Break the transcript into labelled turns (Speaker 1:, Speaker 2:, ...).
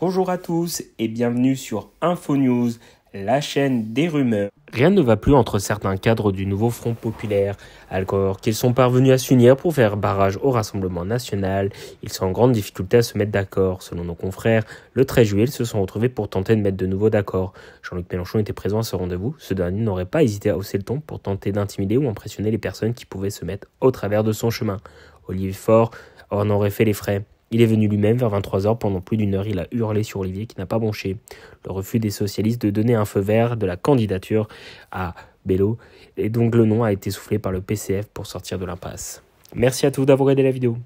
Speaker 1: Bonjour à tous et bienvenue sur InfoNews, la chaîne des rumeurs. Rien ne va plus entre certains cadres du nouveau Front populaire. Alors qu'ils sont parvenus à s'unir pour faire barrage au Rassemblement national, ils sont en grande difficulté à se mettre d'accord. Selon nos confrères, le 13 juillet, ils se sont retrouvés pour tenter de mettre de nouveau d'accord. Jean-Luc Mélenchon était présent à ce rendez-vous. Ce dernier n'aurait pas hésité à hausser le ton pour tenter d'intimider ou impressionner les personnes qui pouvaient se mettre au travers de son chemin. Olivier Faure en aurait fait les frais. Il est venu lui-même vers 23h. Pendant plus d'une heure, il a hurlé sur Olivier qui n'a pas bronché. Le refus des socialistes de donner un feu vert de la candidature à Bello. Et donc le nom a été soufflé par le PCF pour sortir de l'impasse.
Speaker 2: Merci à tous d'avoir aidé la vidéo.